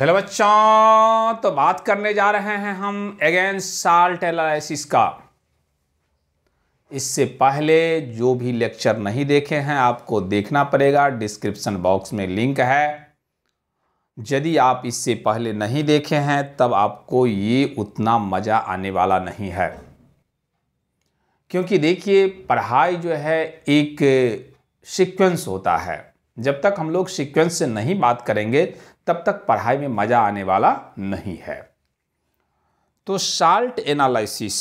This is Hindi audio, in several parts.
हेलो बच्चों तो बात करने जा रहे हैं हम अगेन साल्ट एनालिसिस का इससे पहले जो भी लेक्चर नहीं देखे हैं आपको देखना पड़ेगा डिस्क्रिप्शन बॉक्स में लिंक है यदि आप इससे पहले नहीं देखे हैं तब आपको ये उतना मज़ा आने वाला नहीं है क्योंकि देखिए पढ़ाई जो है एक सीक्वेंस होता है जब तक हम लोग सीक्वेंस से नहीं बात करेंगे तब तक पढ़ाई में मज़ा आने वाला नहीं है तो साल्ट एनालिसिस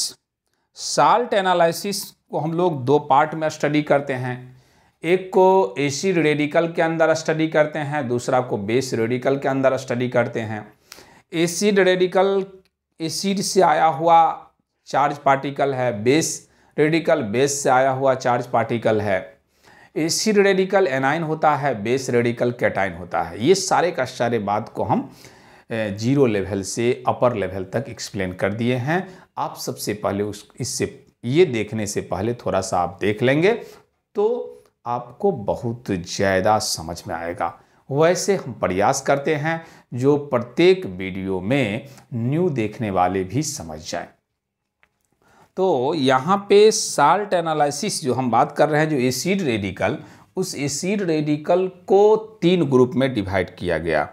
साल्ट एनालिसिस को हम लोग दो पार्ट में स्टडी करते हैं एक को एसिड रेडिकल के अंदर स्टडी करते हैं दूसरा को बेस रेडिकल के अंदर स्टडी करते हैं एसिड रेडिकल एसिड से आया हुआ चार्ज पार्टिकल है बेस रेडिकल बेस से आया हुआ चार्ज पार्टिकल है एसिड रेडिकल एनाइन होता है बेस रेडिकल कैटाइन होता है ये सारे का सारे बात को हम जीरो लेवल से अपर लेवल तक एक्सप्लेन कर दिए हैं आप सबसे पहले उस इससे ये देखने से पहले थोड़ा सा आप देख लेंगे तो आपको बहुत ज़्यादा समझ में आएगा वैसे हम प्रयास करते हैं जो प्रत्येक वीडियो में न्यू देखने वाले भी समझ जाएं तो यहाँ पे साल्ट एनालिसिस जो हम बात कर रहे हैं जो एसिड रेडिकल उस एसिड रेडिकल को तीन ग्रुप में डिवाइड किया गया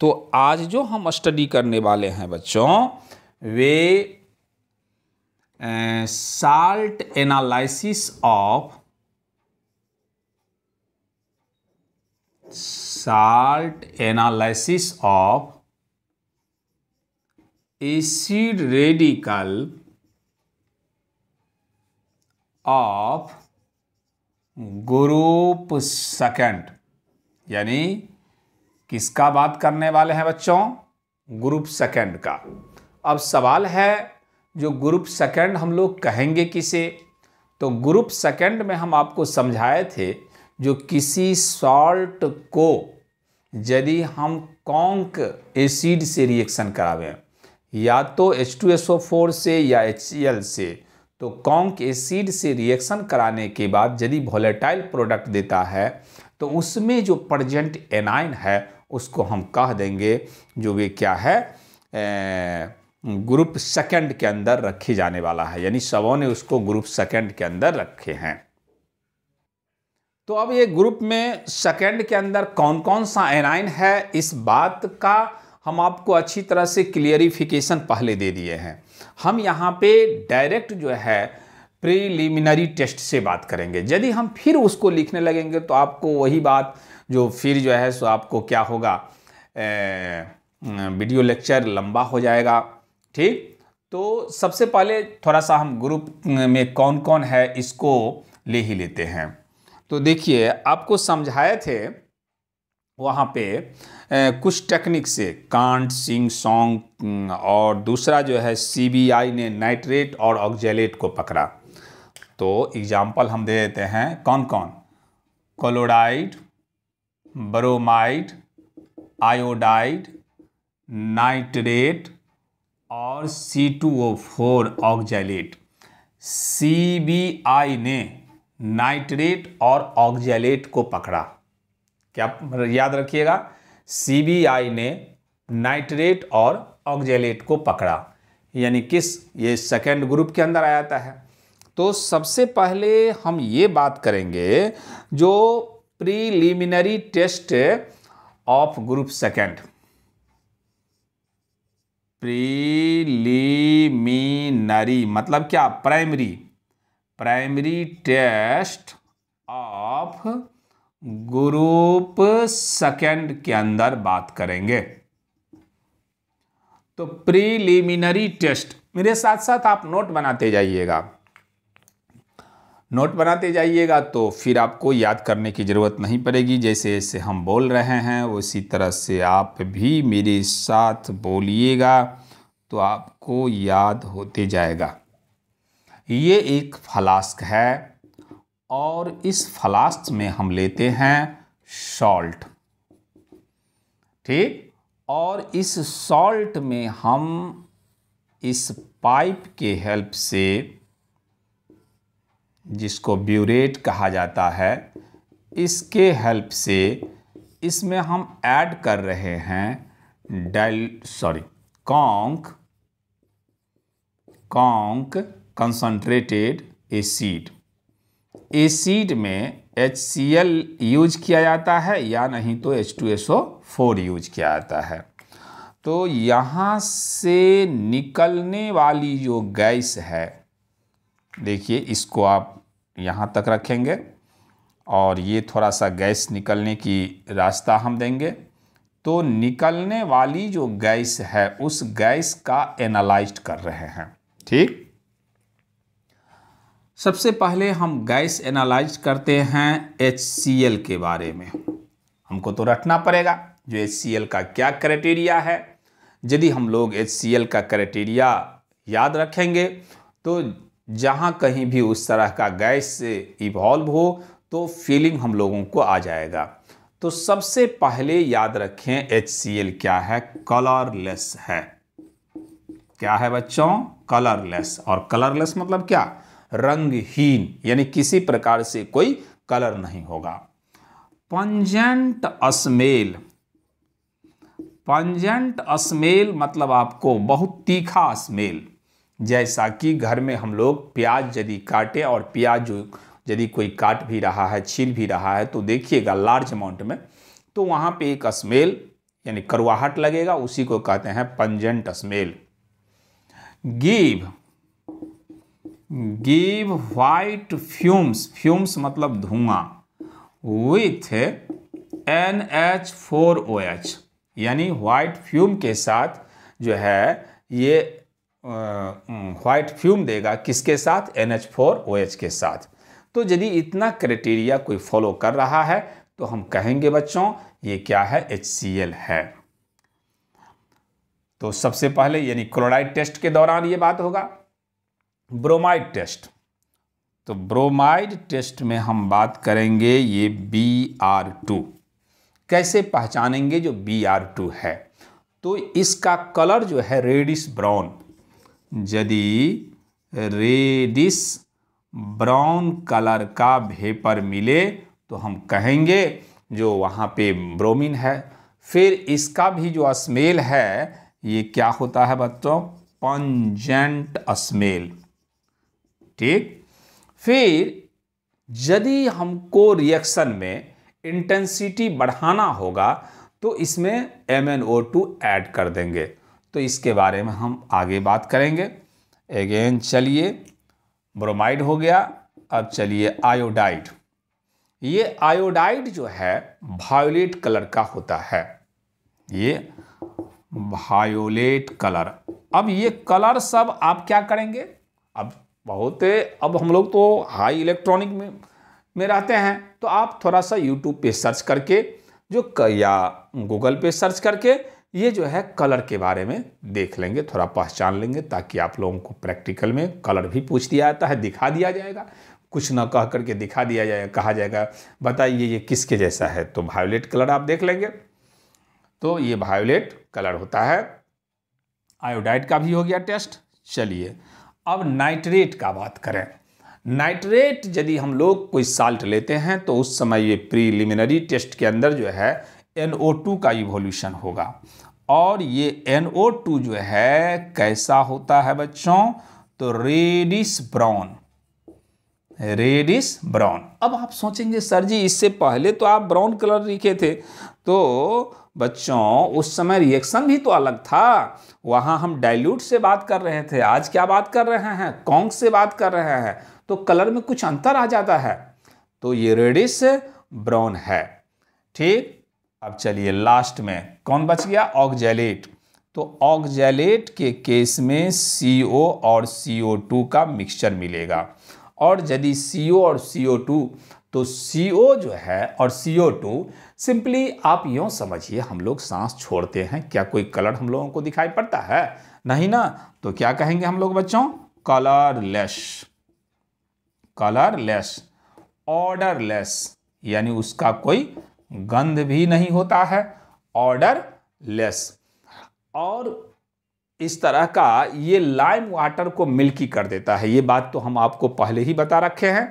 तो आज जो हम स्टडी करने वाले हैं बच्चों वे salt analysis of salt analysis of acid radical of group second यानी किसका बात करने वाले हैं बच्चों ग्रुप सेकंड का अब सवाल है जो ग्रुप सेकंड हम लोग कहेंगे किसे तो ग्रुप सेकंड में हम आपको समझाए थे जो किसी सॉल्ट को यदि हम कॉन्क एसिड से रिएक्शन करावें या तो H2SO4 से या HCl से तो कॉन्क एसिड से रिएक्शन कराने के बाद यदि वोलेटाइल प्रोडक्ट देता है तो उसमें जो प्रजेंट एनाइन है उसको हम कह देंगे जो वे क्या है ए, ग्रुप सेकंड के अंदर रखे जाने वाला है यानी सबों ने उसको ग्रुप सेकंड के अंदर रखे हैं तो अब ये ग्रुप में सेकंड के अंदर कौन कौन सा एनाइन है इस बात का हम आपको अच्छी तरह से क्लियरिफिकेशन पहले दे दिए हैं हम यहाँ पे डायरेक्ट जो है प्रीलिमिनरी टेस्ट से बात करेंगे यदि हम फिर उसको लिखने लगेंगे तो आपको वही बात जो फिर जो है सो आपको क्या होगा ए, वीडियो लेक्चर लंबा हो जाएगा ठीक तो सबसे पहले थोड़ा सा हम ग्रुप में कौन कौन है इसको ले ही लेते हैं तो देखिए आपको समझाए थे वहाँ पे कुछ टेक्निक से कांट सिंग सॉन्ग और दूसरा जो है सीबीआई ने नाइट्रेट और ऑक्जेलेट को पकड़ा तो एग्जाम्पल हम दे देते हैं कौन कौन क्लोराइड ब्रोमाइड आयोडाइड नाइट्रेट और C two O four oxalate C B I ने नाइट्रेट और ऑक्जेलेट को पकड़ा क्या मतलब याद रखिएगा सीबीआई ने नाइट्रेट और ऑक्जेलेट को पकड़ा यानी किस ये सेकेंड ग्रुप के अंदर आ जाता है तो सबसे पहले हम ये बात करेंगे जो preliminary test of group second preliminary मतलब क्या primary primary test of group second के अंदर बात करेंगे तो प्रीलिमिनरी टेस्ट मेरे साथ साथ आप नोट बनाते जाइएगा नोट बनाते जाइएगा तो फिर आपको याद करने की ज़रूरत नहीं पड़ेगी जैसे जैसे हम बोल रहे हैं उसी तरह से आप भी मेरे साथ बोलिएगा तो आपको याद होते जाएगा ये एक फ्लास्क है और इस फ्लास्क में हम लेते हैं सॉल्ट ठीक और इस सॉल्ट में हम इस पाइप के हेल्प से जिसको ब्यूरेट कहा जाता है इसके हेल्प से इसमें हम ऐड कर रहे हैं dil sorry conc conc concentrated acid acid में HCl यूज किया जाता है या नहीं तो H2SO4 यूज किया जाता है तो यहाँ से निकलने वाली जो गैस है देखिए इसको आप यहाँ तक रखेंगे और ये थोड़ा सा गैस निकलने की रास्ता हम देंगे तो निकलने वाली जो गैस है उस गैस का एनालाइज कर रहे हैं ठीक सबसे पहले हम गैस एनालाइज करते हैं एच के बारे में हमको तो रटना पड़ेगा जो एच का क्या क्राइटेरिया है यदि हम लोग एच का क्राइटेरिया याद रखेंगे तो जहाँ कहीं भी उस तरह का गैस इवॉल्व हो तो फीलिंग हम लोगों को आ जाएगा तो सबसे पहले याद रखें एच क्या है कलरलेस है क्या है बच्चों कलरलेस और कलरलेस मतलब क्या रंगहीन यानी किसी प्रकार से कोई कलर नहीं होगा पंजेंट अस्मेल पंजेंट स्मेल मतलब आपको बहुत तीखा स्मेल जैसा कि घर में हम लोग प्याज यदि काटे और प्याज यदि कोई काट भी रहा है छील भी रहा है तो देखिएगा लार्ज अमाउंट में तो वहाँ पे एक स्मेल यानी करुआहट लगेगा उसी को कहते हैं pungent smell give give white fumes fumes मतलब धुआं with N H four O H यानी वाइट फ्यूम के साथ जो है ये वाइट फ्यूम देगा किसके साथ N H four O H के साथ तो यदि इतना क्राइटेरिया कोई फॉलो कर रहा है तो हम कहेंगे बच्चों ये क्या है एच सी एल है तो सबसे पहले यानी क्लोराइड टेस्ट के दौरान ये बात होगा ब्रोमाइड टेस्ट तो ब्रोमाइड टेस्ट में हम बात करेंगे ये बी आर टू कैसे पहचानेंगे जो बी आर टू है तो इसका कलर जो है रेडिस ब्राउन यदि रेडिस ब्राउन कलर का भेपर मिले तो हम कहेंगे जो वहाँ पे ब्रोमिन है फिर इसका भी जो स्मेल है ये क्या होता है बच्चों पंजेंट स्मेल ठीक फिर यदि हमको रिएक्शन में इंटेंसिटी बढ़ाना होगा तो इसमें M N O two add कर देंगे तो इसके बारे में हम आगे बात करेंगे अगेन चलिए ब्रोमाइड हो गया अब चलिए आयोडाइड ये आयोडाइड जो है वायोलेट कलर का होता है ये वायोलेट कलर अब ये कलर सब आप क्या करेंगे अब बहुत अब हम लोग तो हाई इलेक्ट्रॉनिक में में रहते हैं तो आप थोड़ा सा यूट्यूब पे सर्च करके जो कर, या गूगल पे सर्च करके ये जो है कलर के बारे में देख लेंगे थोड़ा पहचान लेंगे ताकि आप लोगों को प्रैक्टिकल में कलर भी पूछ दिया जाता है दिखा दिया जाएगा कुछ ना कह करके दिखा दिया जाएगा कहा जाएगा बताइए ये किसके जैसा है तो वायोलेट कलर आप देख लेंगे तो ये वायोलेट कलर होता है आयोडाइड का भी हो गया टेस्ट चलिए अब नाइट्रेट का बात करें नाइट्रेट यदि हम लोग कोई साल्ट लेते हैं तो उस समय ये प्रीलिमिनरी टेस्ट के अंदर जो है NO2 का इवोल्यूशन होगा और ये NO2 जो है कैसा होता है बच्चों तो रेडिस ब्राउन रेडिस ब्राउन अब आप सोचेंगे सर जी इससे पहले तो आप ब्राउन कलर लिखे थे तो बच्चों उस समय रिएक्शन भी तो अलग था वहाँ हम डाइल्यूट से बात कर रहे थे आज क्या बात कर रहे हैं कॉन्ग से बात कर रहे हैं तो कलर में कुछ अंतर आ जाता है तो ये रेडिस ब्राउन है ठीक अब चलिए लास्ट में कौन बच गया ऑक्जेलेट तो ऑक्जेलेट के केस में ओ और टू का मिक्सचर मिलेगा और यदि ओ और टू तो CO जो है और टू सिंपली आप यूँ समझिए हम लोग सांस छोड़ते हैं क्या कोई कलर हम लोगों को दिखाई पड़ता है नहीं ना तो क्या कहेंगे हम लोग बच्चों कलरलेस कलरलेस ऑर्डरलेस यानी उसका कोई गंध भी नहीं होता है ऑर्डर लेस और इस तरह का ये लाइम वाटर को मिल्की कर देता है ये बात तो हम आपको पहले ही बता रखे हैं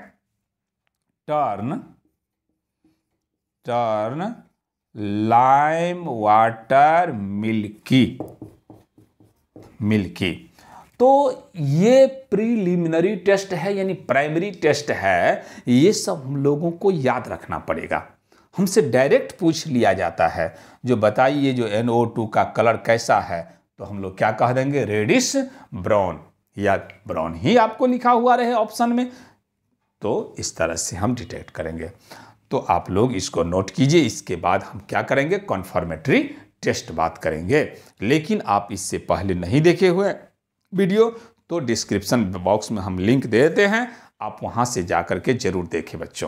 turn turn lime water milky milky तो ये प्रीलिमिनरी टेस्ट है यानी प्राइमरी टेस्ट है ये सब हम लोगों को याद रखना पड़ेगा हमसे डायरेक्ट पूछ लिया जाता है जो बताइए जो NO2 का कलर कैसा है तो हम लोग क्या कह देंगे रेडिश ब्राउन या ब्राउन ही आपको लिखा हुआ रहे ऑप्शन में तो इस तरह से हम डिटेक्ट करेंगे तो आप लोग इसको नोट कीजिए इसके बाद हम क्या करेंगे कॉन्फर्मेटरी टेस्ट बात करेंगे लेकिन आप इससे पहले नहीं देखे हुए वीडियो तो डिस्क्रिप्शन बॉक्स में हम लिंक दे देते हैं आप वहाँ से जा कर के ज़रूर देखें बच्चों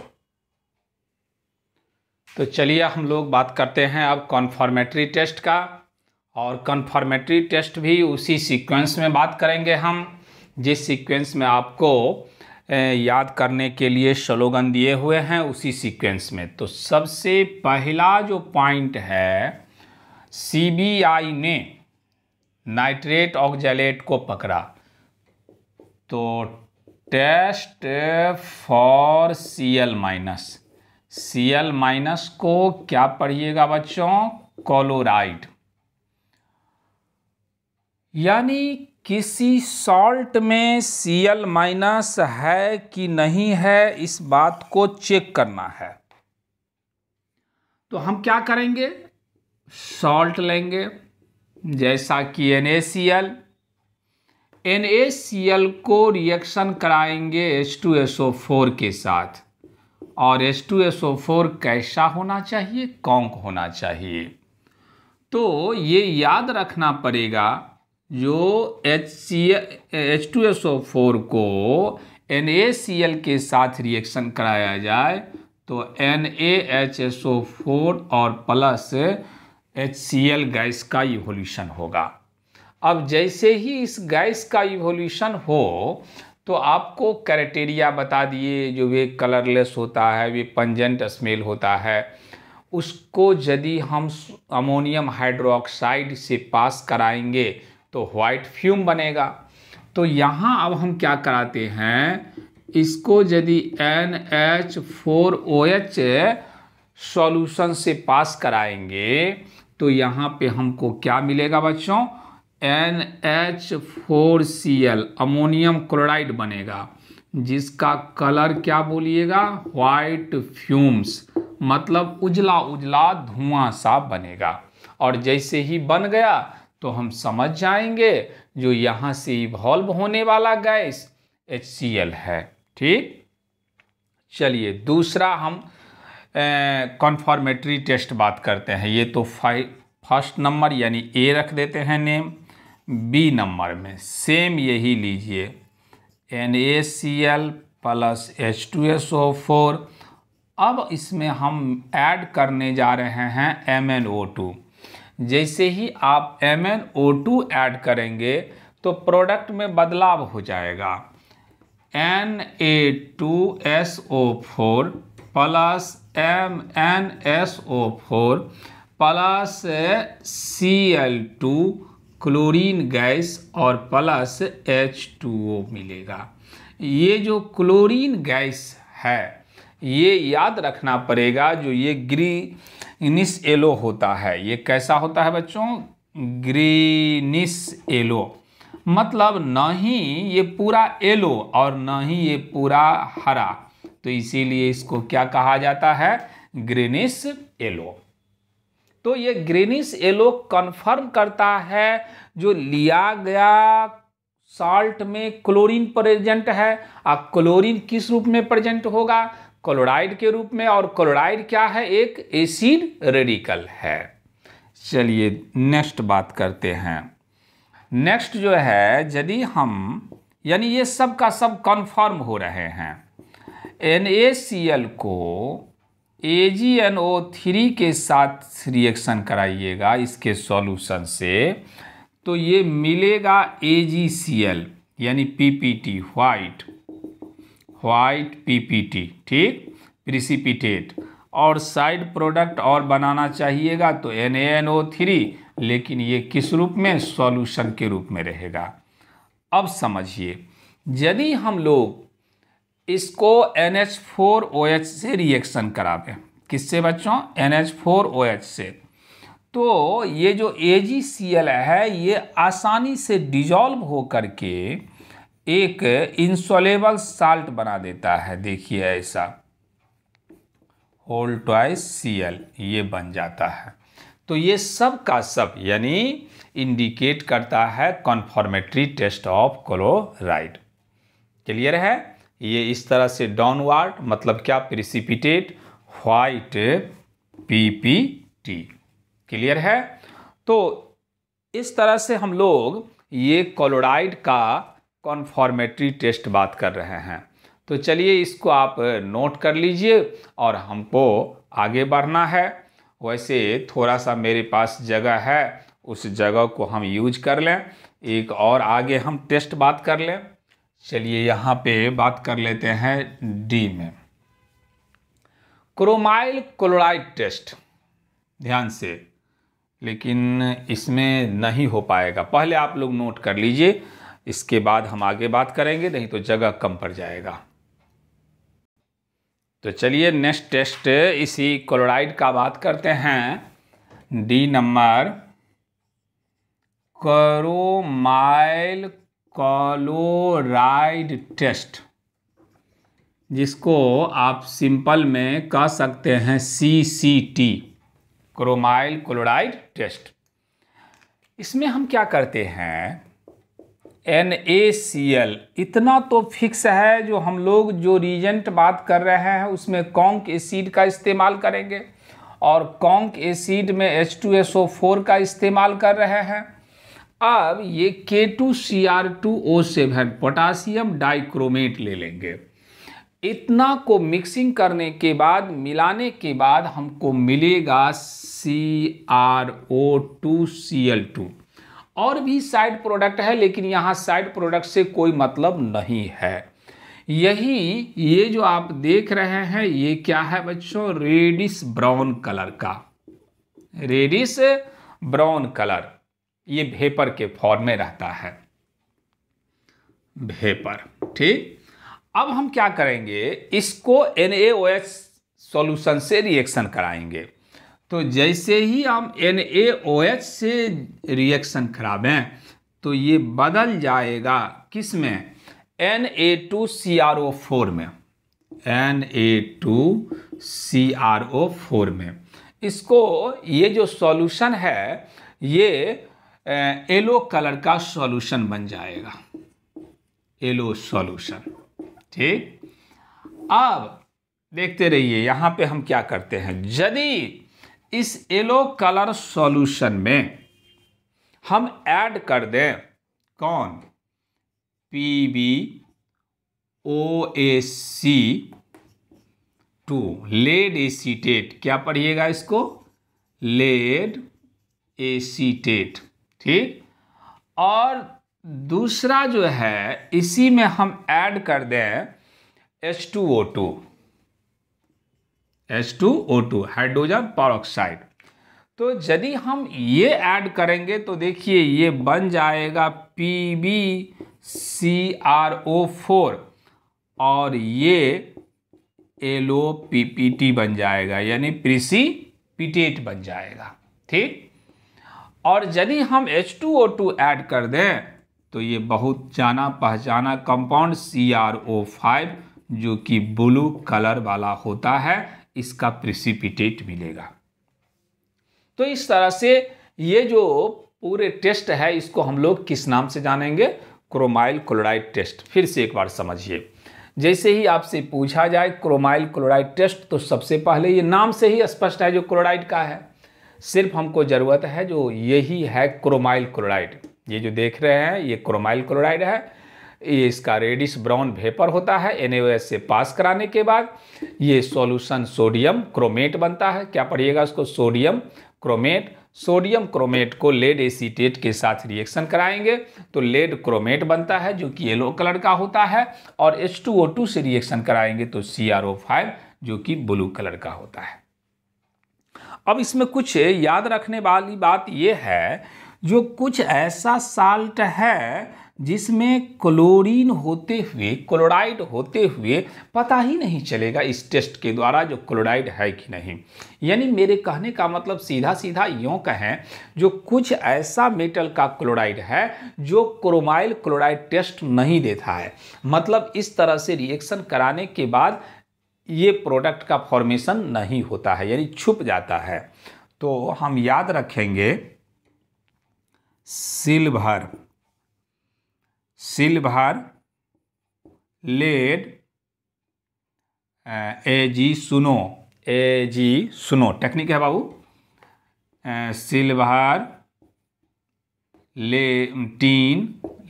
तो चलिए हम लोग बात करते हैं अब कॉन्फर्मेटरी टेस्ट का और कन्फर्मेटरी टेस्ट भी उसी सीक्वेंस में बात करेंगे हम जिस सीक्वेंस में आपको याद करने के लिए स्लोगन दिए हुए हैं उसी सीक्वेंस में तो सबसे पहला जो पॉइंट है सीबीआई ने नाइट्रेट ऑक्जेलेट को पकड़ा तो test for C L minus C L minus को क्या पढ़िएगा बच्चों क्लोराइड यानी किसी सॉल्ट में सी एल माइनस है कि नहीं है इस बात को चेक करना है तो हम क्या करेंगे सॉल्ट लेंगे जैसा कि N A C L N A C L को रिएक्शन कराएंगे H two S O four के साथ और H two S O four कैसा होना चाहिए कॉन्क होना चाहिए तो ये याद रखना पड़ेगा जो H C H two S O four को एन ए सी एल के साथ रिएक्शन कराया जाए तो N A H S O four और plus H C L gas का इवोल्यूशन होगा अब जैसे ही इस गैस का इवोल्यूशन हो तो आपको क्राइटेरिया बता दिए जो वे कलरलेस होता है वे पंजेंट स्मेल होता है उसको यदि हम अमोनियम हाइड्रोक्साइड से पास कराएंगे तो वाइट फ्यूम बनेगा तो यहाँ अब हम क्या कराते हैं इसको यदि N H four O H solution से पास कराएंगे तो यहाँ पे हमको क्या मिलेगा बच्चों N H four C L ammonium chloride बनेगा जिसका कलर क्या बोलिएगा वाइट फ्यूम्स मतलब उजला उजला धुआं सा बनेगा और जैसे ही बन गया तो हम समझ जाएंगे जो यहाँ से इवॉल्व होने वाला गैस एच है ठीक चलिए दूसरा हम कन्फॉर्मेटरी टेस्ट बात करते हैं ये तो फाइव फर्स्ट नंबर यानी ए रख देते हैं नेम बी नंबर में सेम यही लीजिए N A C L plus H two S O four अब इसमें हम ऐड करने जा रहे हैं एम एन ओ टू जैसे ही आप M N O two add करेंगे तो प्रोडक्ट में बदलाव हो जाएगा N A two S O four plus M N S O four plus C L two chlorine gas और प्लस एच टू ओ मिलेगा ये जो क्लोरीन गैस है ये याद रखना पड़ेगा जो ये ग्री ग्रीनिस एलो होता है ये कैसा होता है बच्चों ग्रीनिस एलो मतलब न ही ये पूरा एलो और न ही ये पूरा हरा तो इसीलिए इसको क्या कहा जाता है ग्रीनिस एलो तो ये ग्रीनिस एलो कन्फर्म करता है जो लिया गया साल्ट में क्लोरीन प्रेजेंट है और क्लोरीन किस रूप में प्रेजेंट होगा क्लोराइड के रूप में और क्लोराइड क्या है एक एसिड रेडिकल है चलिए नेक्स्ट बात करते हैं नेक्स्ट जो है यदि हम यानी ये सब का सब कन्फर्म हो रहे हैं एन को थ्री के साथ रिएक्शन कराइएगा इसके सॉल्यूशन से तो ये मिलेगा एल यानी P P T white white PPT ठीक प्रिसिपिटेट और साइड प्रोडक्ट और बनाना चाहिएगा तो एन एन ओ थ्री लेकिन ये किस रूप में सॉल्यूशन के रूप में रहेगा अब समझिए यदि हम लोग इसको N H four O H से रिएक्शन करावें किससे बच्चों N H four O H से तो ये जो ए जी सी एल है ये आसानी से डिजॉल्व हो करके के एक इंसोलेबल साल्ट बना देता है देखिए ऐसा होल ट्वाइस सी एल ये बन जाता है तो ये सब का सब यानी इंडिकेट करता है confirmatory test of chloride clear है ये इस तरह से डाउनवर्ड मतलब क्या प्रिसिपिटेट वाइट पीपीटी क्लियर है तो इस तरह से हम लोग ये क्लोराइड का कॉन्फॉर्मेटरी टेस्ट बात कर रहे हैं तो चलिए इसको आप नोट कर लीजिए और हमको आगे बढ़ना है वैसे थोड़ा सा मेरे पास जगह है उस जगह को हम यूज कर लें एक और आगे हम टेस्ट बात कर लें चलिए यहाँ पे बात कर लेते हैं डी में क्रोमाइल क्लोराइड टेस्ट ध्यान से लेकिन इसमें नहीं हो पाएगा पहले आप लोग नोट कर लीजिए इसके बाद हम आगे बात करेंगे नहीं तो जगह कम पड़ जाएगा तो चलिए नेक्स्ट टेस्ट इसी क्लोराइड का बात करते हैं D number chromyl chloride test जिसको आप सिंपल में कह सकते हैं C C T chromyl chloride test इसमें हम क्या करते हैं एन ए सी एल इतना तो फिक्स है जो हम लोग जो रीजेंट बात कर रहे हैं उसमें कॉन्क एसिड का इस्तेमाल करेंगे और कॉन्क एसिड में H two S O four का इस्तेमाल कर रहे हैं अब ये K two C R two O seven potassium dichromate ले लेंगे इतना को मिक्सिंग करने के बाद मिलाने के बाद हमको मिलेगा C R O two C L two और भी साइड प्रोडक्ट है लेकिन यहाँ साइड प्रोडक्ट से कोई मतलब नहीं है यही ये जो आप देख रहे हैं ये क्या है बच्चों रेडिस ब्राउन कलर का रेडिस ब्राउन कलर ये भेपर के फॉर्म में रहता है भेपर ठीक अब हम क्या करेंगे इसको एन सॉल्यूशन से रिएक्शन कराएंगे तो जैसे ही हम एन से रिएक्शन खराब हैं तो ये बदल जाएगा किस में N A two C R O four में N A two C R O four में इसको ये जो सॉल्यूशन है ये येलो कलर का सॉल्यूशन बन जाएगा येलो सॉल्यूशन ठीक अब देखते रहिए यहाँ पे हम क्या करते हैं यदि इस येलो कलर सॉल्यूशन में हम ऐड कर दें कौन P B O A C two lead acetate क्या पढ़िएगा इसको लेड एसीटेट ठीक और दूसरा जो है इसी में हम ऐड कर दें H two O two two O two hydrogen peroxide तो यदि हम ये ऐड करेंगे तो देखिए ये बन जाएगा P B C R O four और yellow P P T बन जाएगा यानी प्रिसी पीटेट बन जाएगा ठीक और यदि हम H two O two add कर दें तो ये बहुत जाना पहचाना compound C R O five जो कि ब्लू कलर वाला होता है इसका प्रिसिपिटेट मिलेगा तो इस तरह से ये जो पूरे टेस्ट है इसको हम लोग किस नाम से जानेंगे क्रोमाइल क्लोराइड टेस्ट फिर से एक बार समझिए जैसे ही आपसे पूछा जाए क्रोमाइल क्लोराइड टेस्ट तो सबसे पहले ये नाम से ही स्पष्ट है जो क्लोराइड का है सिर्फ हमको ज़रूरत है जो यही है क्रोमाइल क्लोराइड ये जो देख रहे हैं ये क्रोमाइल क्लोराइड है ये इसका रेडिश ब्राउन भेपर होता है एन से पास कराने के बाद ये सॉल्यूशन सोडियम क्रोमेट बनता है क्या पढ़िएगा उसको सोडियम क्रोमेट सोडियम क्रोमेट को लेड एसीटेट के साथ रिएक्शन कराएंगे तो लेड क्रोमेट बनता है जो कि येलो कलर का होता है और H2O2 से रिएक्शन कराएंगे तो CrO5 जो कि ब्लू कलर का होता है अब इसमें कुछ याद रखने वाली बात यह है जो कुछ ऐसा साल्ट है जिसमें क्लोरीन होते हुए क्लोराइड होते हुए पता ही नहीं चलेगा इस टेस्ट के द्वारा जो क्लोराइड है कि नहीं यानी मेरे कहने का मतलब सीधा सीधा यों कहें जो कुछ ऐसा मेटल का क्लोराइड है जो क्रोमाइल क्लोराइड टेस्ट नहीं देता है मतलब इस तरह से रिएक्शन कराने के बाद ये प्रोडक्ट का फॉर्मेशन नहीं होता है यानी छुप जाता है तो हम याद रखेंगे silver silver lead A G सुनो ए जी सुनो टेक्निक है बाबू सिल्वर ले टीन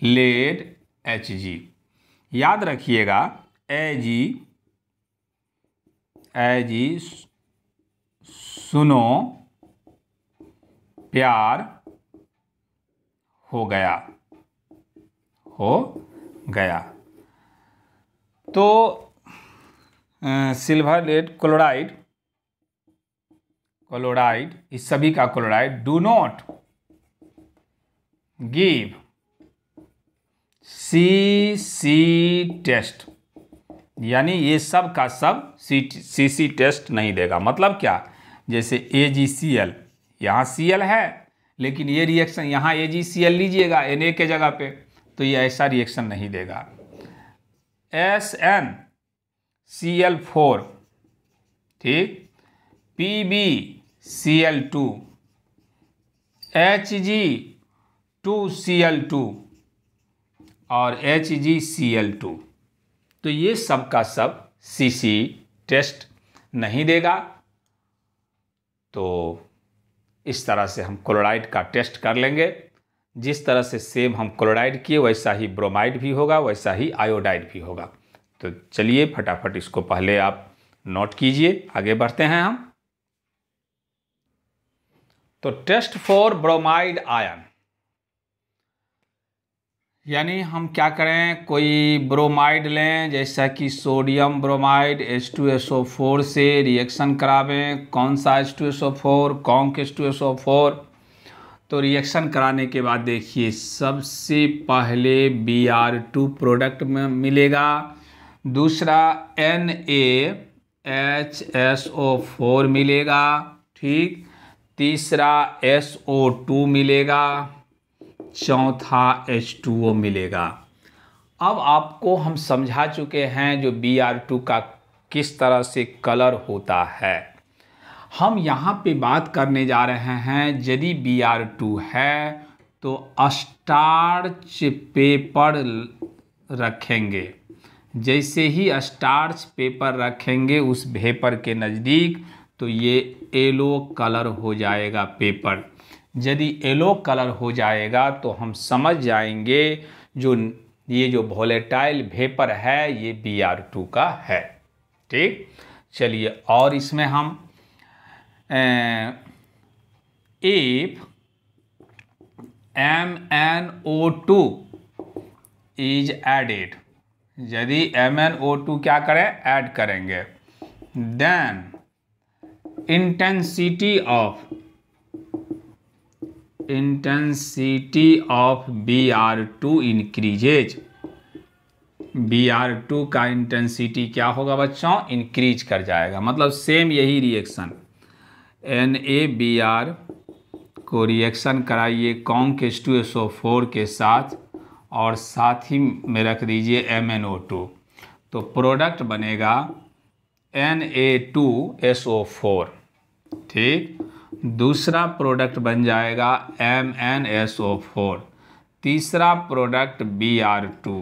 लेड एच जी याद रखिएगा ए जी ए जी सुनो प्यार हो गया हो गया तो सिल्वर लेड क्लोराइड क्लोराइड इस सभी का chloride do not give C C test यानी ये सब का सब सी सी सी टेस्ट नहीं देगा मतलब क्या जैसे ए जी सी एल यहाँ सी एल है लेकिन ये रिएक्शन यहाँ ए जी सी एल लीजिएगा एन ए के जगह पे तो ये ऐसा रिएक्शन नहीं देगा S N C L four ठीक P B C L two H G two C L two और H G C L two तो ये सब का सब सी सी टेस्ट नहीं देगा तो इस तरह से हम क्लोराइड का टेस्ट कर लेंगे जिस तरह से सेम हम क्लोराइड किए वैसा ही ब्रोमाइड भी होगा वैसा ही आयोडाइड भी होगा तो चलिए फटाफट इसको पहले आप नोट कीजिए आगे बढ़ते हैं हम तो टेस्ट फॉर ब्रोमाइड आयन यानी हम क्या करें कोई ब्रोमाइड लें जैसा कि सोडियम ब्रोमाइड H2SO4 से रिएक्शन करावें कौन सा H2SO4 कौन के फोर तो रिएक्शन कराने के बाद देखिए सबसे पहले बी आर टू प्रोडक्ट में मिलेगा दूसरा N A H S O four मिलेगा ठीक तीसरा एस ओ टू मिलेगा चौथा एच टू ओ मिलेगा अब आपको हम समझा चुके हैं जो बी आर टू का किस तरह से कलर होता है हम यहाँ पे बात करने जा रहे हैं यदि बी आर टू है तो स्टार्च पेपर रखेंगे जैसे ही स्टार्च पेपर रखेंगे उस भेपर के नज़दीक तो ये येलो कलर हो जाएगा पेपर यदि येलो कलर हो जाएगा तो हम समझ जाएंगे जो ये जो वोलेटाइल भेपर है ये बी आर टू का है ठीक चलिए और इसमें हम if M N O two is added यदि एम एन ओ टू क्या करें ऐड करेंगे then intensity of intensity of B R two increases B R two का इंटेंसिटी क्या होगा बच्चों इंक्रीज कर जाएगा मतलब सेम यही reaction N A B R को रिएक्शन कराइए conc two S O four के साथ और साथ ही में रख दीजिए एम एन ओ टू तो प्रोडक्ट बनेगा N A two S O four ठीक दूसरा प्रोडक्ट बन जाएगा M N S O four तीसरा प्रोडक्ट बी आर टू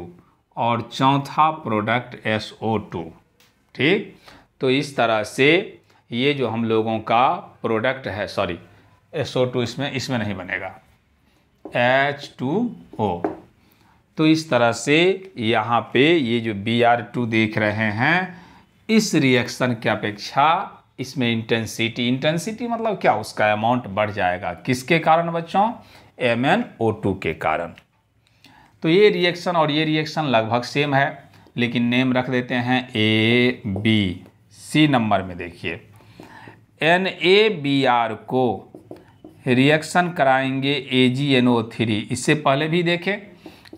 और चौथा प्रोडक्ट एस ओ टू ठीक तो इस तरह से ये जो हम लोगों का प्रोडक्ट है सॉरी एस ओ टू इसमें इसमें नहीं बनेगा एच टू ओ तो इस तरह से यहाँ पे ये जो बी आर टू देख रहे हैं इस रिएक्शन की अपेक्षा इसमें इंटेंसिटी इंटेंसिटी मतलब क्या उसका अमाउंट बढ़ जाएगा किसके कारण बच्चों एम एन ओ टू के कारण तो ये रिएक्शन और ये रिएक्शन लगभग सेम है लेकिन नेम रख देते हैं ए बी सी नंबर में देखिए एन ए बी आर को रिएक्शन कराएंगे A G N O three इससे पहले भी देखें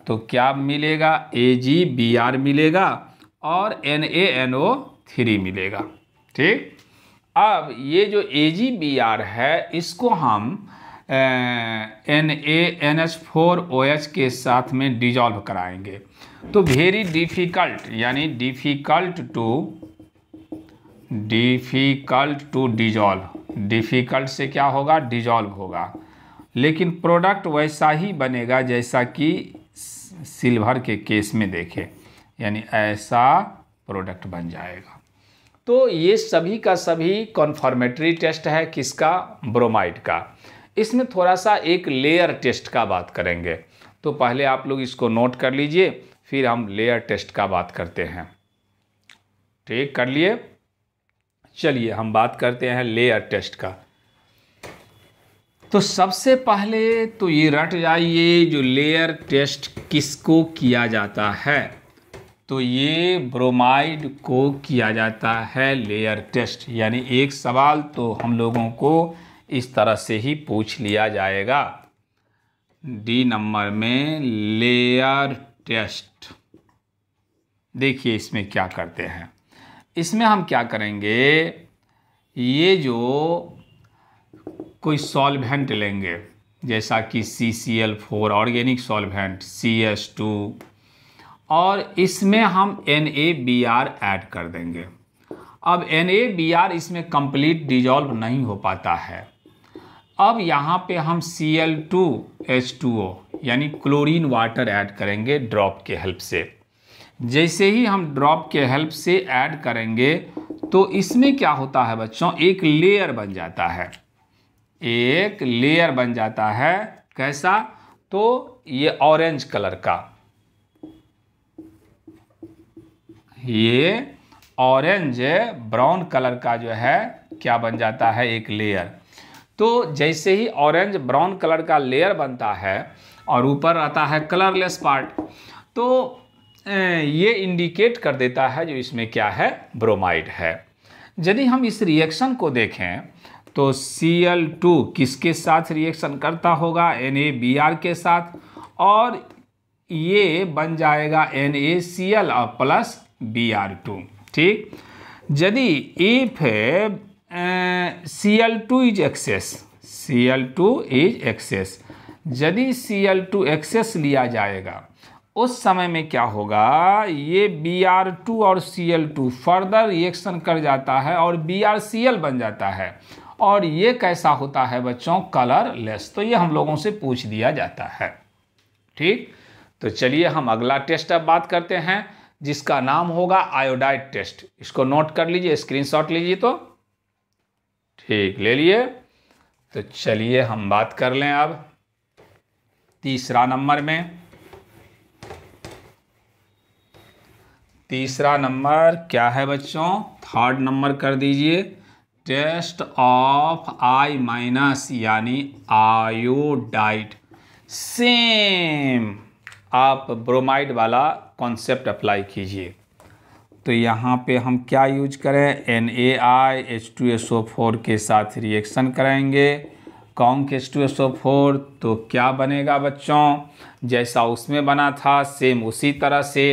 तो क्या मिलेगा ए जी बी आर मिलेगा और N A N O three मिलेगा ठीक अब ये जो ए जी बी आर है इसको हम N A N H four O H के साथ में डिजॉल्व कराएंगे तो वेरी डिफ़िकल्ट यानी difficult to difficult to dissolve difficult से क्या होगा डिजॉल्व होगा लेकिन प्रोडक्ट वैसा ही बनेगा जैसा कि सिल्वर के केस में देखें यानी ऐसा प्रोडक्ट बन जाएगा तो ये सभी का सभी कॉन्फॉर्मेटरी टेस्ट है किसका ब्रोमाइड का इसमें थोड़ा सा एक लेयर टेस्ट का बात करेंगे तो पहले आप लोग इसको नोट कर लीजिए फिर हम लेयर टेस्ट का बात करते हैं ठीक कर लिए चलिए हम बात करते हैं लेयर टेस्ट का तो सबसे पहले तो ये रट जाइए जो लेयर टेस्ट किसको किया जाता है तो ये ब्रोमाइड को किया जाता है लेयर टेस्ट यानी एक सवाल तो हम लोगों को इस तरह से ही पूछ लिया जाएगा डी नंबर में लेयर टेस्ट देखिए इसमें क्या करते हैं इसमें हम क्या करेंगे ये जो कोई सॉल्वेंट लेंगे जैसा कि C C L four organic solvent C S two और इसमें हम N A B R add कर देंगे अब एन ए बी आर इसमें कंप्लीट डिजॉल्व नहीं हो पाता है अब यहाँ पे हम C L two H two O यानी क्लोरीन वाटर ऐड करेंगे ड्रॉप के हेल्प से जैसे ही हम ड्रॉप के हेल्प से ऐड करेंगे तो इसमें क्या होता है बच्चों एक लेयर बन जाता है एक लेयर बन जाता है कैसा तो ये ऑरेंज कलर का ये ऑरेंज ब्राउन कलर का जो है क्या बन जाता है एक लेयर तो जैसे ही ऑरेंज ब्राउन कलर का लेयर बनता है और ऊपर रहता है कलरलेस पार्ट तो ये इंडिकेट कर देता है जो इसमें क्या है ब्रोमाइड है यदि हम इस रिएक्शन को देखें तो Cl2 किसके साथ रिएक्शन करता होगा NaBr के साथ और ये बन जाएगा NaCl और प्लस Br2 ठीक यदि if Cl2 is excess Cl2 is excess यदि Cl2 एक्सेस लिया जाएगा उस समय में क्या होगा ये बी आर टू और C L two further reaction कर जाता है और बी आर सी एल बन जाता है और ये कैसा होता है बच्चों कलर लेस तो ये हम लोगों से पूछ दिया जाता है ठीक तो चलिए हम अगला टेस्ट अब बात करते हैं जिसका नाम होगा आयोडाइड टेस्ट इसको नोट कर लीजिए स्क्रीनशॉट लीजिए तो ठीक ले लिए तो चलिए हम बात कर लें अब तीसरा नंबर में तीसरा नंबर क्या है बच्चों थर्ड नंबर कर दीजिए टेस्ट ऑफ आई माइनस यानी आयोडाइड सेम आप ब्रोमाइड वाला कॉन्सेप्ट अप्लाई कीजिए तो यहाँ पे हम क्या यूज करें N A I H two S O four के साथ रिएक्शन कराएंगे conc H two S O four तो क्या बनेगा बच्चों जैसा उसमें बना था सेम उसी तरह से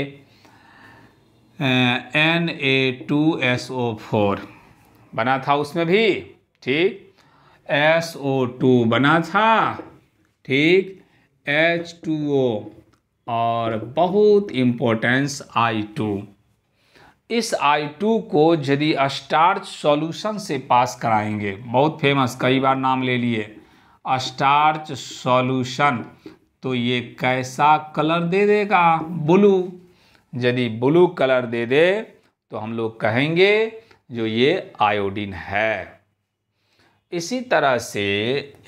N A two S O four बना था उसमें भी ठीक एस ओ टू बना था ठीक एच टू ओ और बहुत इम्पोर्टेंस आई टू इस आई टू को यदि स्टार्च सॉल्यूशन से पास कराएंगे बहुत फेमस कई बार नाम ले लिए स्टार्च सॉल्यूशन तो ये कैसा कलर दे देगा ब्लू यदि ब्लू कलर दे दे तो हम लोग कहेंगे जो ये आयोडीन है इसी तरह से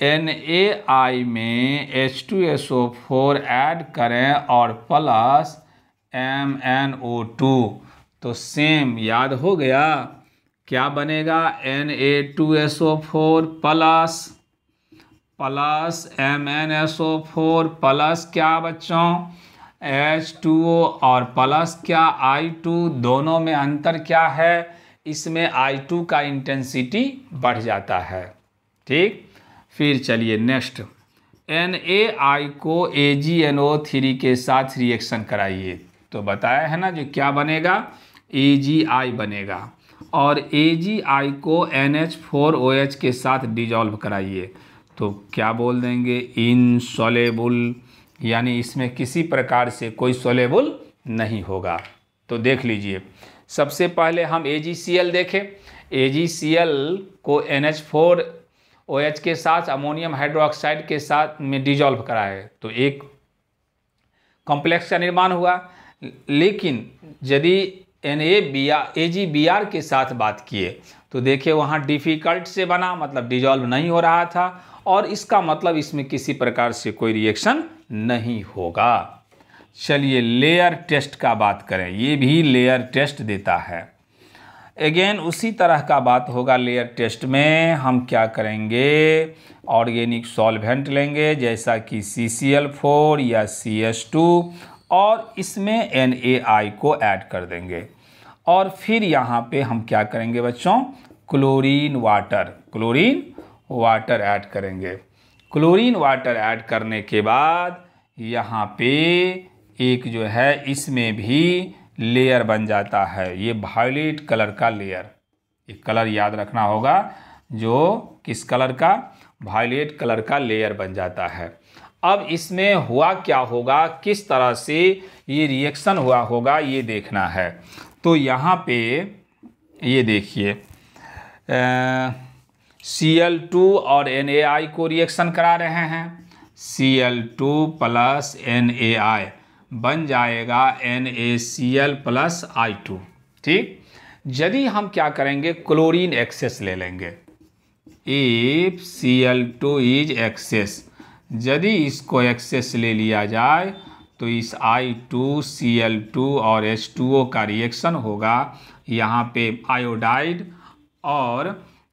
एन ए आई में H two S O four add करें और plus M N O two तो सेम याद हो गया क्या बनेगा N A two S O four plus plus M N S O four plus क्या बच्चों एच टू ओ और प्लस क्या आई टू दोनों में अंतर क्या है इसमें आई टू का इंटेंसिटी बढ़ जाता है ठीक फिर चलिए नेक्स्ट एन ए आई को ए जी एन ओ थ्री के साथ रिएक्शन कराइए तो बताया है ना जो क्या बनेगा ए जी आई बनेगा और ए जी आई को N H four O H के साथ डिजॉल्व कराइए तो क्या बोल देंगे इनसॉलेबल यानी इसमें किसी प्रकार से कोई सोलेबल नहीं होगा तो देख लीजिए सबसे पहले हम ए देखें ए को एन एच के साथ अमोनियम हाइड्रोक्साइड के साथ में डिजॉल्व कराए तो एक कॉम्प्लेक्स का निर्माण हुआ लेकिन यदि N A B R A G B R के साथ बात किए तो देखिए वहाँ डिफ़िकल्ट से बना मतलब डिजॉल्व नहीं हो रहा था और इसका मतलब इसमें किसी प्रकार से कोई रिएक्शन नहीं होगा चलिए लेयर टेस्ट का बात करें ये भी लेयर टेस्ट देता है अगेन उसी तरह का बात होगा लेयर टेस्ट में हम क्या करेंगे ऑर्गेनिक सॉल्वेंट लेंगे जैसा कि सी या सी और इसमें एन को ऐड कर देंगे और फिर यहाँ पे हम क्या करेंगे बच्चों chlorine water chlorine water add करेंगे क्लोरीन वाटर ऐड करने के बाद यहाँ पे एक जो है इसमें भी लेयर बन जाता है ये वायलेट कलर का लेयर ये कलर याद रखना होगा जो किस कलर का वायलेट कलर का लेयर बन जाता है अब इसमें हुआ क्या होगा किस तरह से ये रिएक्शन हुआ होगा ये देखना है तो यहाँ पे ये देखिए Cl2 और NaI को रिएक्शन करा रहे हैं Cl2 प्लस NaI बन जाएगा NaCl प्लस आई टू ठीक यदि हम क्या करेंगे क्लोरीन एक्सेस ले लेंगे if C L two is excess यदि इसको एक्सेस ले लिया जाए तो इस I two C L two और H2O टू ओ का रिएक्शन होगा यहाँ पे आयोडाइड और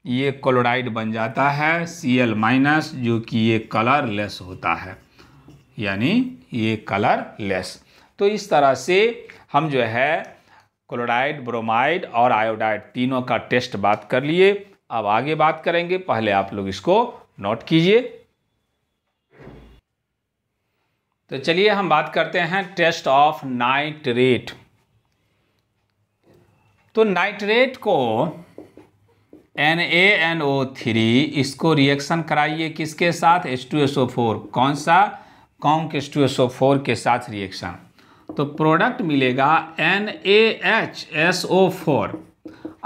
ये क्लोराइड बन जाता है सी एल माइनस जो कि ये कलर लेस होता है यानी ये कलर लेस तो इस तरह से हम जो है क्लोराइड ब्रोमाइड और आयोडाइड तीनों का टेस्ट बात कर लिए अब आगे बात करेंगे पहले आप लोग इसको नोट कीजिए तो चलिए हम बात करते हैं टेस्ट ऑफ नाइट्रेट तो नाइट्रेट को N A N O three इसको रिएक्शन कराइए किसके साथ H two S O four कौन सा conc H two S O four के साथ रिएक्शन तो प्रोडक्ट मिलेगा N A H S O four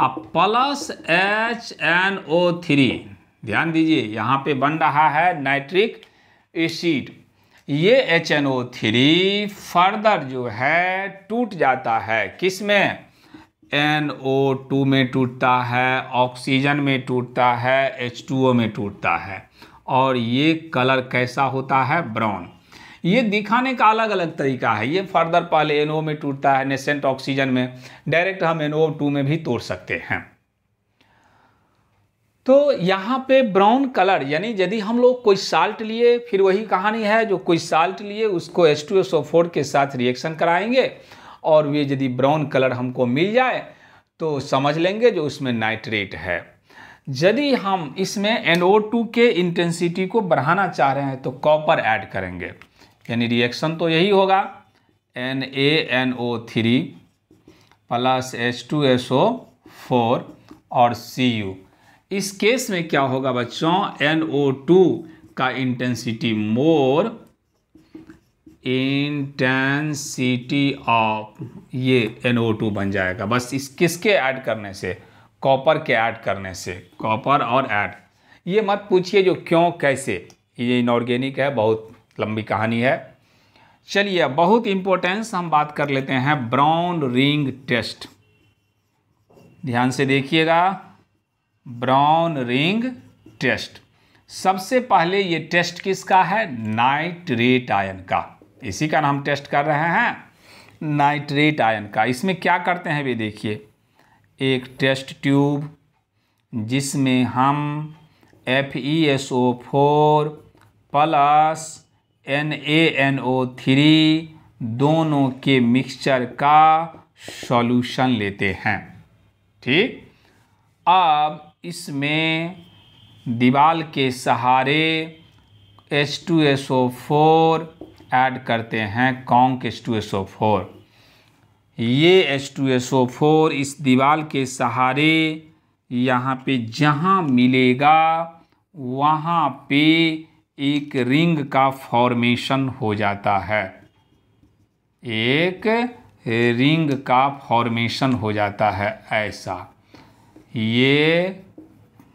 अब plus H N O three ध्यान दीजिए यहाँ पे बन रहा है नाइट्रिक एसिड ये H N O three further जो है टूट जाता है किस में एन ओ टू में टूटता है ऑक्सीजन में टूटता है एच टू ओ में टूटता है और ये कलर कैसा होता है ब्राउन ये दिखाने का अलग अलग तरीका है ये फर्दर पहले एन ओ में टूटता है नेसेंट ऑक्सीजन में डायरेक्ट हम एन ओ टू में भी तोड़ सकते हैं तो यहाँ पे ब्राउन कलर यानी यदि हम लोग कोई साल्ट लिए फिर वही कहानी है जो कोई साल्ट लिए उसको H two S O four के साथ रिएक्शन कराएंगे और वे यदि ब्राउन कलर हमको मिल जाए तो समझ लेंगे जो उसमें नाइट्रेट है यदि हम इसमें NO2 के इंटेंसिटी को बढ़ाना चाह रहे हैं तो कॉपर ऐड करेंगे यानी रिएक्शन तो यही होगा N A N O three plus H two S O four और सी यू इस केस में क्या होगा बच्चों एन ओ टू का इंटेंसिटी मोर इंटेंसिटी ऑफ ये NO2 बन जाएगा बस इस किसके ऐड करने से कॉपर के ऐड करने से कॉपर और ऐड ये मत पूछिए जो क्यों कैसे ये इनऑर्गेनिक है बहुत लंबी कहानी है चलिए बहुत इम्पोर्टेंस हम बात कर लेते हैं ब्राउन रिंग टेस्ट ध्यान से देखिएगा ब्राउन रिंग टेस्ट सबसे पहले ये टेस्ट किसका है नाइट्रेट आयन का इसी का हम टेस्ट कर रहे हैं नाइट्रेट आयन का इसमें क्या करते हैं वे देखिए एक टेस्ट ट्यूब जिसमें हम F E S O four plus N A N O three दोनों के मिक्सचर का सॉल्यूशन लेते हैं ठीक अब इसमें दीवाल के सहारे H two S O four add करते हैं conc H two S O four ये H two S O four इस दीवार के सहारे यहाँ पे जहाँ मिलेगा वहाँ पे एक रिंग का फॉर्मेशन हो जाता है एक रिंग का फॉर्मेशन हो जाता है ऐसा ये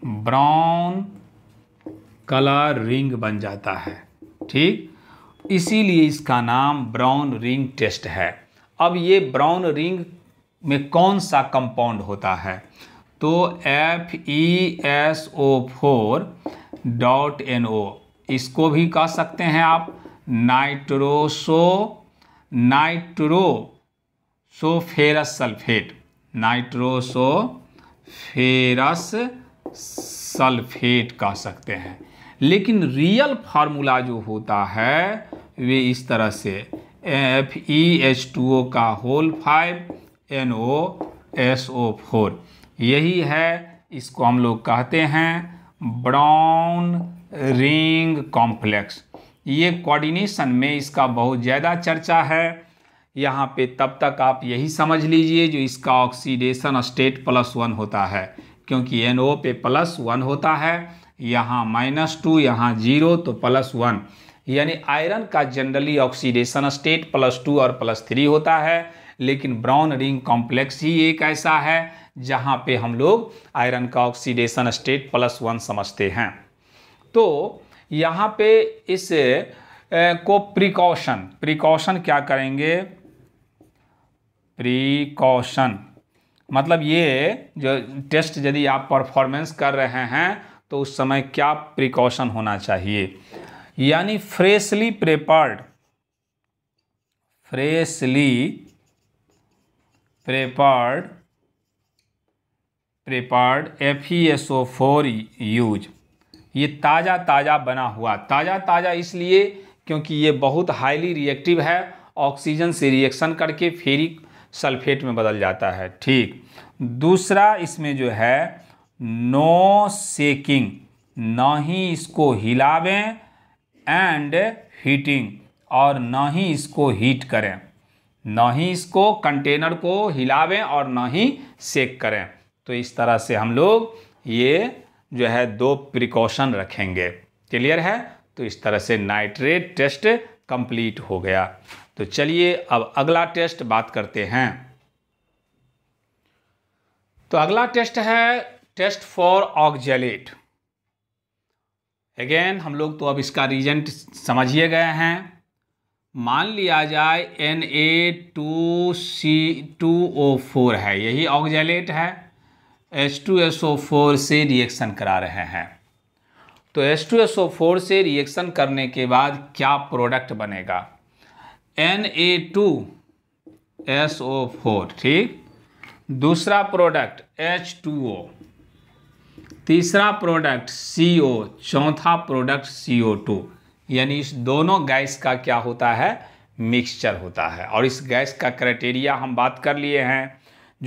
ब्राउन कलर रिंग बन जाता है ठीक इसीलिए इसका नाम ब्राउन रिंग टेस्ट है अब ये ब्राउन रिंग में कौन सा कंपाउंड होता है तो F E S O four dot N O इसको भी कह सकते हैं आप nitroso nitroso ferrous sulphate nitroso ferrous sulphate कह सकते हैं लेकिन रियल फार्मूला जो होता है वे इस तरह से F E H two O का whole five N O S O four यही है इसको हम लोग कहते हैं ब्राउन रिंग कॉम्प्लेक्स ये कोऑर्डिनेशन में इसका बहुत ज़्यादा चर्चा है यहाँ पे तब तक आप यही समझ लीजिए जो इसका ऑक्सीडेशन स्टेट प्लस वन होता है क्योंकि एन ओ पे प्लस वन होता है यहाँ माइनस टू यहाँ जीरो तो प्लस वन यानी आयरन का generally oxidation state plus two और प्लस थ्री होता है लेकिन ब्राउन रिंग कॉम्प्लेक्स ही एक ऐसा है जहाँ पे हम लोग आयरन का ऑक्सीडेशन स्टेट प्लस वन समझते हैं तो यहाँ पे इस को प्रिकॉशन प्रिकॉशन क्या करेंगे प्रिकॉशन मतलब ये जो टेस्ट यदि आप परफॉर्मेंस कर रहे हैं तो उस समय क्या प्रिकॉशन होना चाहिए यानी freshly prepared freshly prepared prepared F E S O four use ये ताज़ा ताज़ा बना हुआ ताज़ा ताज़ा इसलिए क्योंकि ये बहुत हाईली रिएक्टिव है ऑक्सीजन से रिएक्शन करके फेरिक सल्फेट में बदल जाता है ठीक दूसरा इसमें जो है नो सेकिंग ना ही इसको हिलावें एंड हीटिंग और ना ही इसको हीट करें ना ही इसको कंटेनर को हिलावें और ना ही सेक करें तो इस तरह से हम लोग ये जो है दो प्रिकॉशन रखेंगे क्लियर है तो इस तरह से नाइट्रेट टेस्ट कंप्लीट हो गया तो चलिए अब अगला टेस्ट बात करते हैं तो अगला टेस्ट है टेस्ट फॉर ऑक्जेलेट अगेन हम लोग तो अब इसका रीजेंट समझिए गए हैं मान लिया जाए N A two C two O four है यही ऑक्जेलेट है H two S O four से रिएक्शन करा रहे हैं तो H two S O four से रिएक्शन करने के बाद क्या प्रोडक्ट बनेगा N A two S O four ठीक दूसरा प्रोडक्ट एच टू ओ तीसरा प्रोडक्ट सी ओ चौथा प्रोडक्ट सी ओ टू यानी इस दोनों गैस का क्या होता है मिक्सचर होता है और इस गैस का क्राइटेरिया हम बात कर लिए हैं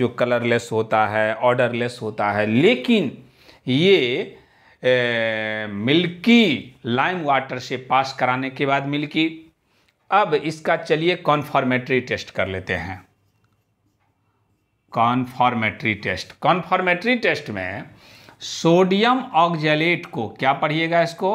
जो कलरलेस होता है ऑर्डरलेस होता है लेकिन ये ए, मिल्की लाइम वाटर से पास कराने के बाद मिल्की अब इसका चलिए कॉन्फॉर्मेटरी टेस्ट कर लेते हैं कॉन्फॉर्मेटरी टेस्ट कॉन्फॉर्मेटरी टेस्ट में सोडियम ऑक्जेलेट को क्या पढ़िएगा इसको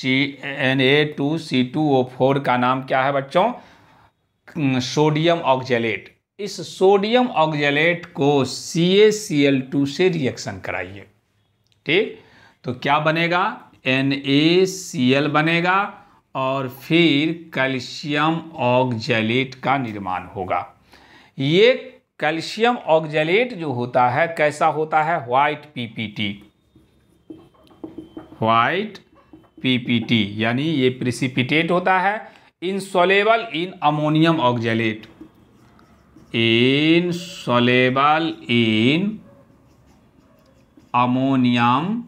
C N A two C two O four का नाम क्या है बच्चों सोडियम ऑक्जेलेट इस सोडियम ऑक्जेलेट को C A C L two से रिएक्शन कराइए ठीक तो क्या बनेगा एन ए सी एल बनेगा और फिर कैल्शियम ऑक्जेलेट का निर्माण होगा ये कैल्शियम ऑक्जेलेट जो होता है कैसा होता है व्हाइट पीपीटी व्हाइट पीपीटी यानी ये प्रिसिपिटेट होता है insoluble in ammonium oxalate insoluble in ammonium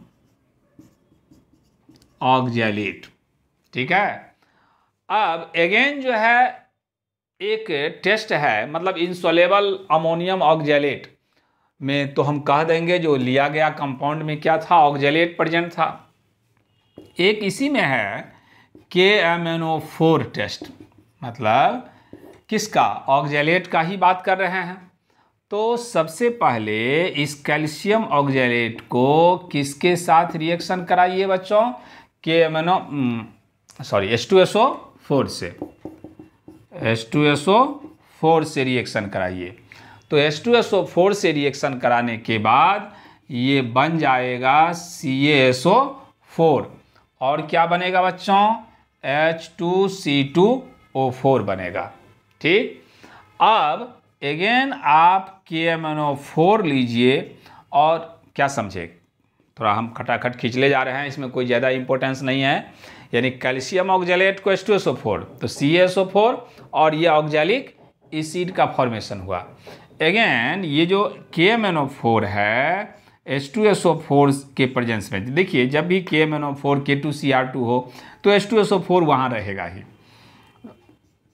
oxalate ठीक है अब अगेन जो है एक टेस्ट है मतलब इंसोलेबल अमोनियम ऑक्जेलेट में तो हम कह देंगे जो लिया गया कंपाउंड में क्या था ऑक्जेलेट प्रजेंट था एक इसी में है K M N O four test मतलब किसका ऑक्जेलेट का ही बात कर रहे हैं तो सबसे पहले इस कैल्शियम ऑक्जेलेट को किसके साथ रिएक्शन कराइए बच्चों K M N O sorry S two S O four से S two S O four से रिएक्शन कराइए तो S two S O four से रिएक्शन कराने के बाद ये बन जाएगा सी एस ओ फोर और क्या बनेगा बच्चों H two C two O four बनेगा ठीक अब अगेन आप के एम एन ओ फोर लीजिए और क्या समझे थोड़ा हम खटाखट खींच ले जा रहे हैं इसमें कोई ज़्यादा इम्पोर्टेंस नहीं है यानी कैल्शियम ऑक्जैलेट को H two S O four तो सी एस ओ फोर और ये ऑक्जैलिक एसिड का फॉर्मेशन हुआ अगेन ये जो K M N O four है S two S O four के प्रजेंस में देखिए जब भी K M N O four K two C R two हो तो S two S O four वहाँ रहेगा ही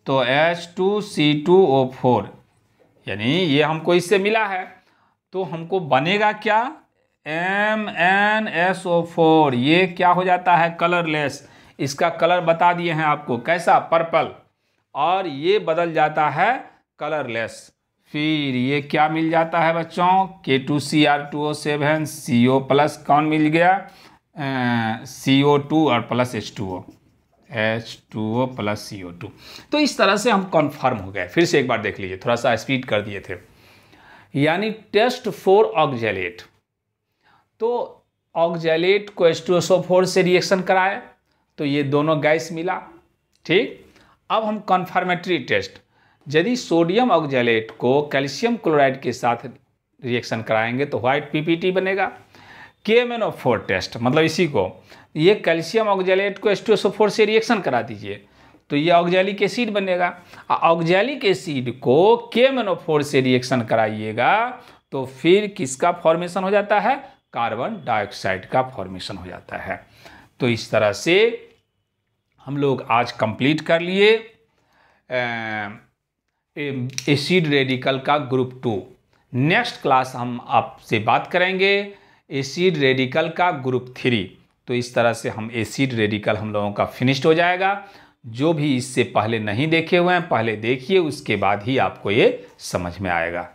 तो S two C two O four यानी ये हमको इससे मिला है तो हमको बनेगा क्या M N S O four ये क्या हो जाता है कलरलेस इसका कलर बता दिए हैं आपको कैसा पर्पल और ये बदल जाता है कलरलेस फिर ये क्या मिल जाता है बच्चों K two C R two O seven C O plus कौन मिल गया सी ओ टू और plus H two O H two O plus C O two तो इस तरह से हम कन्फर्म हो गए फिर से एक बार देख लीजिए थोड़ा सा स्पीड कर दिए थे यानी टेस्ट फोर ऑक्जेलेट तो ऑक्जेलेट को H two S O four से रिएक्शन कराए तो ये दोनों गैस मिला ठीक अब हम कन्फर्मेटरी टेस्ट यदि सोडियम ऑक्जेलेट को कैल्शियम क्लोराइड के साथ रिएक्शन कराएंगे तो व्हाइट पीपीटी बनेगा के एम टेस्ट मतलब इसी को ये कैल्शियम ऑक्जेलेट को एस से रिएक्शन करा दीजिए तो ये ऑक्जेलिक एसिड बनेगा ऑक्जेलिक एसिड को के मेनोफोर से रिएक्शन कराइएगा तो फिर किसका फॉर्मेशन हो जाता है कार्बन डाइऑक्साइड का फॉर्मेशन हो जाता है तो इस तरह से हम लोग आज कंप्लीट कर लिए एसिड रेडिकल का ग्रुप टू नेक्स्ट क्लास हम आपसे बात करेंगे एसिड रेडिकल का ग्रुप थ्री तो इस तरह से हम एसिड रेडिकल हम लोगों का फिनिश्ड हो जाएगा जो भी इससे पहले नहीं देखे हुए हैं पहले देखिए उसके बाद ही आपको ये समझ में आएगा